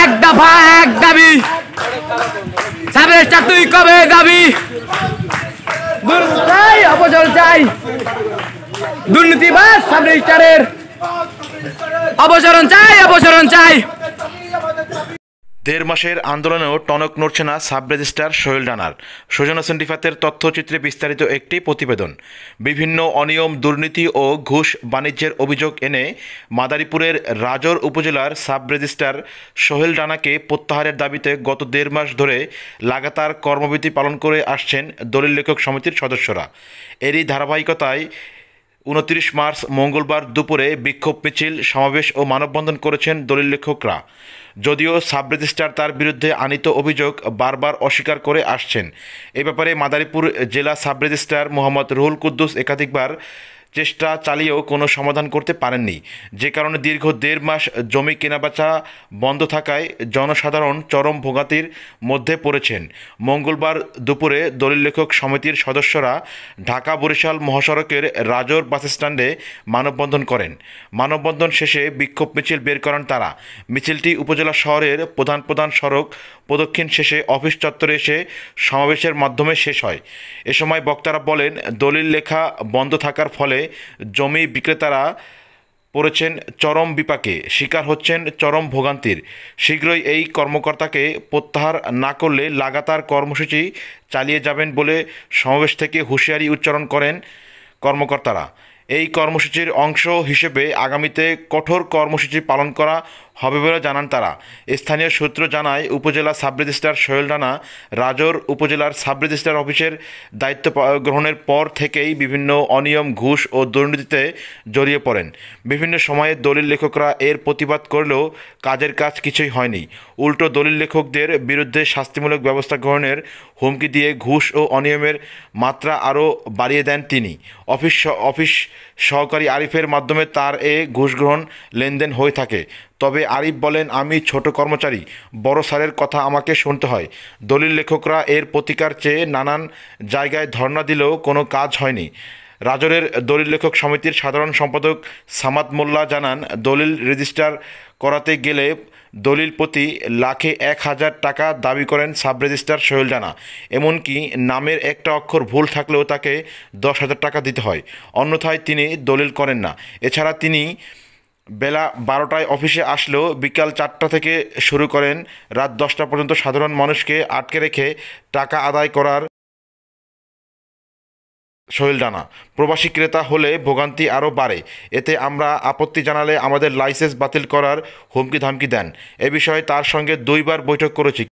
এক দফা এক দাবি সাবেশটা তুই কবে যাবি চাই অপচল চাই দুর্নীতিবাস সাবেশটারের অপসারণ চাই অপসারণ চাই দেড় মাসের আন্দোলনেও টনক নড়ছে না সাব রেজিস্ট্রার সোহেল ডানার সুজন সিন্ডিফাতের তথ্যচিত্রে বিস্তারিত একটি প্রতিবেদন বিভিন্ন অনিয়ম দুর্নীতি ও ঘুষ বাণিজ্যের অভিযোগ এনে মাদারীপুরের রাজর উপজেলার সাব রেজিস্ট্রার সোহেল ডানাকে প্রত্যাহারের দাবিতে গত দেড় মাস ধরে লাগাতার কর্মবিধি পালন করে আসছেন দলিল লেখক সমিতির সদস্যরা এরই ধারাবাহিকতায় উনত্রিশ মার্চ মঙ্গলবার দুপুরে বিক্ষোভ মিছিল সমাবেশ ও মানববন্ধন করেছেন দলিল লেখকরা যদিও সাব রেজিস্ট্রার তার বিরুদ্ধে আনিত অভিযোগ বারবার অস্বীকার করে আসছেন এ ব্যাপারে মাদারীপুর জেলা সাব রেজিস্ট্রার মোহাম্মদ রুহুল কুদ্দুস একাধিকবার চেষ্টা চালিয়েও কোনো সমাধান করতে পারেননি যে কারণে দীর্ঘ দেড় মাস জমি কেনাবেচা বন্ধ থাকায় জনসাধারণ চরম ভোগাতির মধ্যে পড়েছেন মঙ্গলবার দুপুরে দলিল লেখক সমিতির সদস্যরা ঢাকা বরিশাল মহাসড়কের রাজর বাসস্ট্যান্ডে মানববন্ধন করেন মানববন্ধন শেষে বিক্ষোভ মিছিল বের করেন তারা মিছিলটি উপজেলা শহরের প্রধান প্রধান সড়ক প্রদক্ষিণ শেষে অফিস চত্বরে এসে সমাবেশের মাধ্যমে শেষ হয় এ সময় বক্তারা বলেন দলিল লেখা বন্ধ থাকার ফলে জমি বিক্রেতারা পড়েছেন চরম বিপাকে শিকার হচ্ছেন চরম ভোগান্তির শীঘ্রই এই কর্মকর্তাকে প্রত্যাহার না করলে লাগাতার কর্মসূচি চালিয়ে যাবেন বলে সমাবেশ থেকে হুঁশিয়ারি উচ্চারণ করেন কর্মকর্তারা এই কর্মসূচির অংশ হিসেবে আগামীতে কঠোর কর্মসূচি পালন করা হবে বলে জানান তারা স্থানীয় সূত্র জানায় উপজেলা সাব রেজিস্ট্রার সোহেল রানা রাজর উপজেলার সাব রেজিস্ট্রার অফিসের দায়িত্ব গ্রহণের পর থেকেই বিভিন্ন অনিয়ম ঘুষ ও দুর্নীতিতে জড়িয়ে পড়েন বিভিন্ন সময়ে দলিল লেখকরা এর প্রতিবাদ করলেও কাজের কাজ কিছুই হয়নি উল্টো দলিল লেখকদের বিরুদ্ধে শাস্তিমূলক ব্যবস্থা গ্রহণের হুমকি দিয়ে ঘুষ ও অনিয়মের মাত্রা আরও বাড়িয়ে দেন তিনি অফিস অফিস সহকারী আরিফের মাধ্যমে তার এ ঘুষ গ্রহণ লেনদেন হয়ে থাকে তবে আরিফ বলেন আমি ছোট কর্মচারী বড় স্যারের কথা আমাকে শুনতে হয় দলিল লেখকরা এর প্রতিকার চেয়ে নানান জায়গায় ধর্ণা দিলেও কোনো কাজ হয়নি রাজরের দলিল লেখক সমিতির সাধারণ সম্পাদক সামাদ মোল্লা জানান দলিল রেজিস্টার করাতে গেলে দলিল প্রতি লাখে এক হাজার টাকা দাবি করেন সাব রেজিস্টার সোহেল জানা এমনকি নামের একটা অক্ষর ভুল থাকলেও তাকে দশ হাজার টাকা দিতে হয় অন্যথায় তিনি দলিল করেন না এছাড়া তিনি বেলা বারোটায় অফিসে আসলেও বিকাল চারটা থেকে শুরু করেন রাত দশটা পর্যন্ত সাধারণ মানুষকে আটকে রেখে টাকা আদায় করার সোহেল ডানা প্রবাসী ক্রেতা হলে ভোগান্তি আরও বাড়ে এতে আমরা আপত্তি জানালে আমাদের লাইসেন্স বাতিল করার হুমকি ধামকি দেন এ বিষয়ে তার সঙ্গে দুইবার বৈঠক করেছি